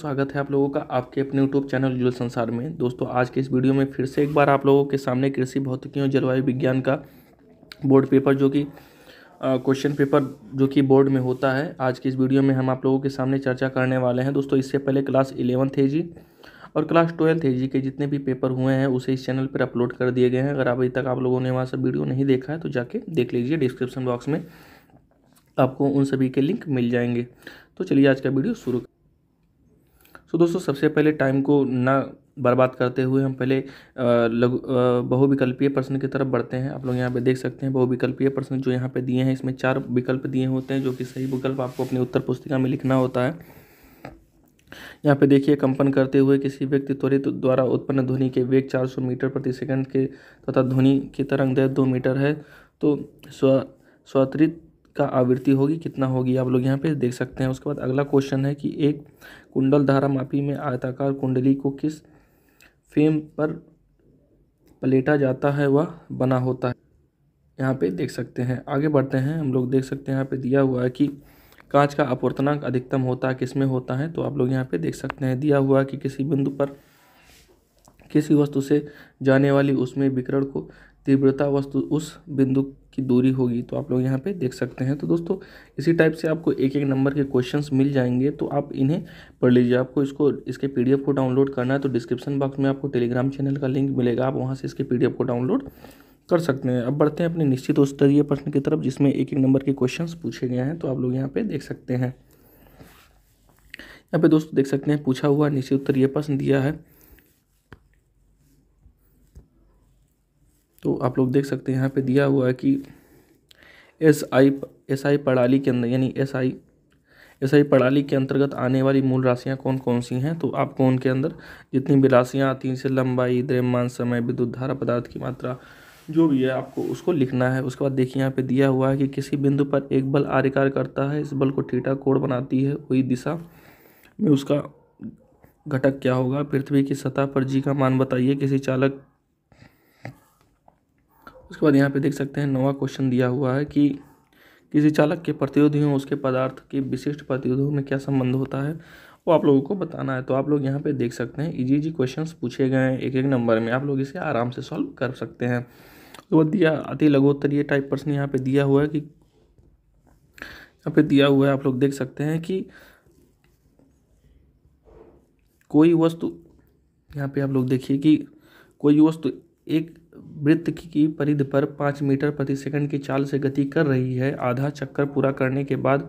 स्वागत है आप लोगों का आपके अपने यूट्यूब चैनल जुल संसार में दोस्तों आज के इस वीडियो में फिर से एक बार आप लोगों के सामने कृषि भौतिकी और जलवायु विज्ञान का बोर्ड पेपर जो कि क्वेश्चन पेपर जो कि बोर्ड में होता है आज के इस वीडियो में हम आप लोगों के सामने चर्चा करने वाले हैं दोस्तों इससे पहले क्लास इलेवंथ है जी और क्लास ट्वेल्थ है जी के जितने भी पेपर हुए हैं उसे इस चैनल पर अपलोड कर दिए गए हैं अगर अभी तक आप लोगों ने वहाँ से वीडियो नहीं देखा है तो जाके देख लीजिए डिस्क्रिप्शन बॉक्स में आपको उन सभी के लिंक मिल जाएंगे तो चलिए आज का वीडियो शुरू तो दोस्तों सबसे पहले टाइम को ना बर्बाद करते हुए हम पहले लघु बहुविकल्पीय प्रश्न की तरफ बढ़ते हैं आप लोग यहाँ पे देख सकते हैं बहुविकल्पीय प्रश्न जो यहाँ पे दिए हैं इसमें चार विकल्प दिए होते हैं जो कि सही विकल्प आपको अपनी उत्तर पुस्तिका में लिखना होता है यहाँ पे देखिए कंपन करते हुए किसी व्यक्ति त्वरित तो द्वारा उत्पन्न ध्वनि के वेग 400 मीटर प्रति सेकंड के तथा ध्वनि की दर दो मीटर है तो स्व स्वतरित का आवृत्ति होगी कितना होगी आप लोग यहाँ पे देख सकते हैं उसके बाद अगला क्वेश्चन है कि एक कुंडल धारा मापी में आयताकार कुंडली को किस फेम पर पलेटा जाता है वह बना होता है यहाँ पे देख सकते हैं आगे बढ़ते हैं हम लोग देख सकते हैं यहाँ पे दिया हुआ है कि कांच का अपवर्तनांक अधिकतम होता है किस में होता है तो आप लोग यहाँ पे देख सकते हैं दिया हुआ है कि किसी बिंदु पर किसी वस्तु से जाने वाली उसमें विकरण को तीव्रता वस्तु उस बिंदु की दूरी होगी तो आप लोग यहाँ पे देख सकते हैं तो दोस्तों इसी टाइप से आपको एक एक नंबर के क्वेश्चंस मिल जाएंगे तो आप इन्हें पढ़ लीजिए आपको इसको इसके पीडीएफ को डाउनलोड करना है तो डिस्क्रिप्शन बॉक्स में आपको टेलीग्राम चैनल का लिंक मिलेगा आप वहाँ से इसके पी को डाउनलोड कर सकते हैं अब बढ़ते हैं अपने निश्चित स्तरीय प्रश्न की तरफ जिसमें एक एक नंबर के क्वेश्चन पूछे गए हैं तो आप लोग यहाँ पे देख सकते हैं यहाँ पे दोस्तों देख सकते हैं पूछा हुआ निश्चित उत्तर ये प्रश्न दिया है तो आप लोग देख सकते हैं यहाँ पे दिया हुआ है कि एस आई एस आई प्रणाली के अंदर यानी एस आई एस आई प्रणाली के अंतर्गत आने वाली मूल राशियाँ कौन कौन सी हैं तो आपको उनके अंदर जितनी भी राशियाँ आती हैं जैसे लंबाई द्रव्यमान समय विद्युत धारा पदार्थ की मात्रा जो भी है आपको उसको लिखना है उसके बाद देखिए यहाँ पे दिया हुआ है कि किसी बिंदु पर एक बल आर्यकार करता है इस बल को ठीठा कोण बनाती है वही दिशा में उसका घटक क्या होगा पृथ्वी की सतह पर जी का मान बताइए किसी चालक उसके बाद यहाँ पे देख सकते हैं नवा क्वेश्चन दिया हुआ है कि किसी चालक के प्रतिरोधियों उसके पदार्थ के विशिष्ट प्रतिरोधियों में क्या संबंध होता है वो आप लोगों को बताना है तो आप लोग यहाँ पे देख सकते हैं इजी इजी क्वेश्चंस पूछे गए हैं एक एक नंबर में आप लोग इसे आराम से सॉल्व कर सकते हैं तो दिया अति लघोत्तरीय टाइप प्रश्न यहाँ पे दिया हुआ है कि यहाँ पे दिया हुआ है आप लोग देख सकते हैं कि कोई वस्तु यहाँ पे आप लोग देखिए कि कोई वस्तु एक वृत्त की परिधि पर पाँच मीटर प्रति सेकंड की चाल से गति कर रही है आधा चक्कर पूरा करने के बाद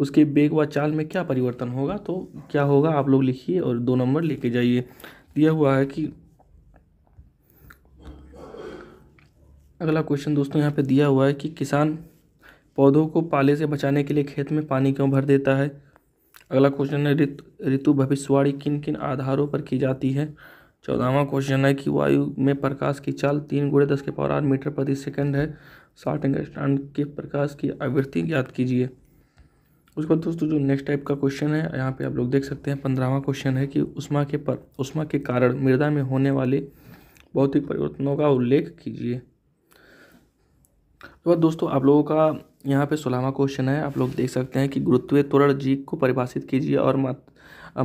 उसके बेग व चाल में क्या परिवर्तन होगा तो क्या होगा आप लोग लिखिए और दो नंबर लेके जाइए दिया हुआ है कि अगला क्वेश्चन दोस्तों यहाँ पे दिया हुआ है कि किसान पौधों को पाले से बचाने के लिए खेत में पानी क्यों भर देता है अगला क्वेश्चन है ऋतु रित, भविष्यवाणी किन किन आधारों पर की जाती है चौदहवा क्वेश्चन है कि वायु में प्रकाश की चाल तीन गुड़े दस के पावर आठ मीटर प्रति सेकंड है साठ एंगस्टांड के प्रकाश की आवृत्ति ज्ञात कीजिए उसके बाद दोस्तों जो नेक्स्ट टाइप का क्वेश्चन है यहाँ पे आप लोग देख सकते हैं पंद्रहवा क्वेश्चन है कि उष्मा के पर उष्मा के कारण मृदा में होने वाले भौतिक परिवर्तनों का उल्लेख कीजिए उसके बाद दोस्तों आप लोगों का यहाँ पे सोलहवा क्वेश्चन है आप लोग देख सकते हैं कि गुरुत्वीय त्वरण जी को परिभाषित कीजिए और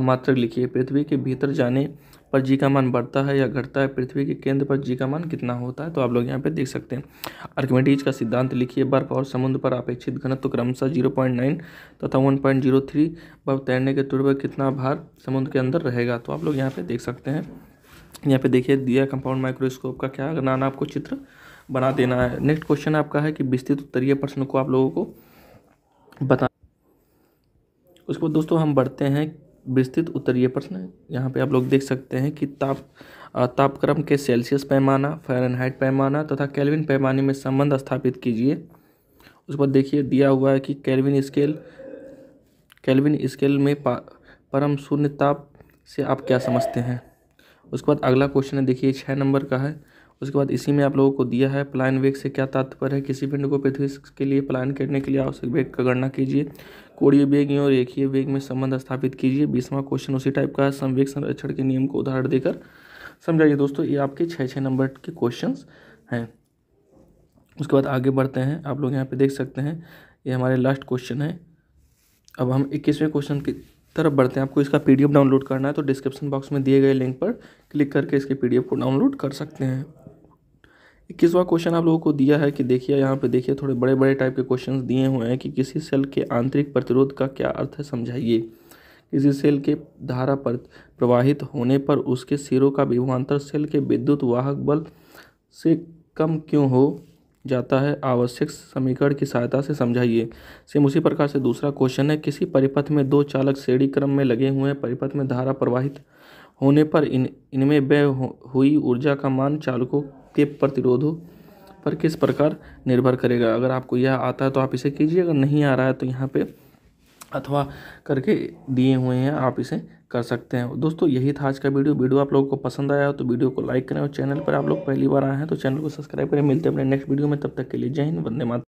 मात्र लिखिए पृथ्वी के भीतर जाने पर जी का मान बढ़ता है या घटता है पृथ्वी के केंद्र पर जी का मान कितना होता है तो आप लोग यहाँ पे देख सकते हैं आर्कमेडीज का सिद्धांत लिखिए बर्फ और समुद्र पर अपेक्षित घनत्व क्रमशः जीरो पॉइंट नाइन तथा वन पॉइंट जीरो थ्री बर्फ तैरने के पर कितना भार समुद्र के अंदर रहेगा तो आप लोग यहाँ पर देख सकते हैं यहाँ पे देखिए दिया कंपाउंड माइक्रोस्कोप का क्या नाम आपको चित्र बना देना है नेक्स्ट क्वेश्चन आपका है कि विस्तृत उत्तरीय प्रश्न को आप लोगों को बता उसके बाद दोस्तों हम बढ़ते हैं विस्तृत उत्तरीय प्रश्न यहाँ पे आप लोग देख सकते हैं कि ताप तापक्रम के सेल्सियस पैमाना फ़ारेनहाइट पैमाना तथा कैलविन पैमाने में संबंध स्थापित कीजिए उस पर देखिए दिया हुआ है कि कैलविन स्केल कैलविन स्केल में परम शून्य ताप से आप क्या समझते हैं उसके बाद अगला क्वेश्चन है देखिए छः नंबर का है उसके बाद इसी में आप लोगों को दिया है प्लान वेग से क्या तात्पर्य है किसी पिंड को पृथ्वी के लिए प्लान करने के लिए आवश्यक वेग का गणना कीजिए कोड़ीय वेग एक रेखीय वेग में संबंध स्थापित कीजिए बीसवां क्वेश्चन उसी टाइप का संवेग संरक्षण के नियम को उदाहरण देकर समझाइए दोस्तों ये आपके छः छः नंबर के क्वेश्चन हैं उसके बाद आगे बढ़ते हैं आप लोग यहाँ पे देख सकते हैं ये हमारे लास्ट क्वेश्चन है अब हम इक्कीसवें क्वेश्चन की तरफ बढ़ते हैं आपको इसका पीडीएफ डाउनलोड करना है तो डिस्क्रिप्शन बॉक्स में दिए गए लिंक पर क्लिक करके इसके पीडीएफ को डाउनलोड कर सकते हैं इक्कीसवा क्वेश्चन आप लोगों को दिया है कि देखिए यहाँ पे देखिए थोड़े बड़े बड़े टाइप के क्वेश्चंस दिए हुए हैं कि किसी सेल के आंतरिक प्रतिरोध का क्या अर्थ है समझाइए किसी सेल के धारा पर प्रवाहित होने पर उसके सिरों का विभवान्तर सेल के विद्युत वाहक बल से कम क्यों हो जाता है आवश्यक समीकरण की सहायता से समझाइए सेम उसी प्रकार से दूसरा क्वेश्चन है किसी परिपथ में दो चालक श्रेणी क्रम में लगे हुए हैं परिपथ में धारा प्रवाहित होने पर इन इनमें व्यय हुई ऊर्जा का मान चालकों तेप प्रतिरोधों पर किस प्रकार निर्भर करेगा अगर आपको यह आता है तो आप इसे कीजिए अगर नहीं आ रहा है तो यहाँ पे अथवा करके दिए हुए हैं आप इसे कर सकते हैं दोस्तों यही था आज का वीडियो वीडियो आप लोगों को पसंद आया हो तो वीडियो को लाइक करें और चैनल पर आप लोग पहली बार आए हैं तो चैनल को सब्सक्राइब करें मिलते हैं अपने नेक्स्ट वीडियो में तब तक के लिए जय हिंद वंदे माता